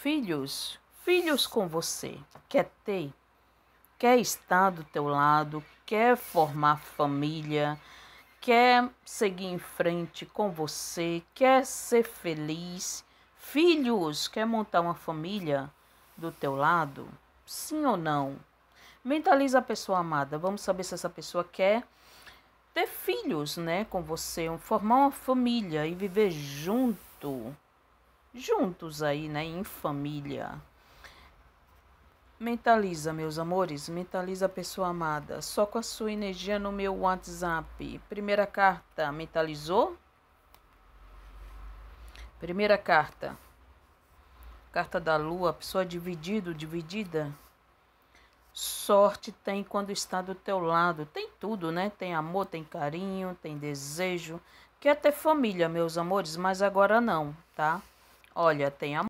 filhos, filhos com você, quer ter, quer estar do teu lado, quer formar família, quer seguir em frente com você, quer ser feliz, filhos, quer montar uma família do teu lado, sim ou não? Mentaliza a pessoa amada, vamos saber se essa pessoa quer ter filhos, né, com você, formar uma família e viver junto juntos aí, né, em família. Mentaliza, meus amores, mentaliza a pessoa amada, só com a sua energia no meu WhatsApp. Primeira carta, mentalizou? Primeira carta. Carta da lua, pessoa dividido, dividida. Sorte tem quando está do teu lado. Tem tudo, né? Tem amor, tem carinho, tem desejo. Quer ter família, meus amores, mas agora não, tá? Olha, tem a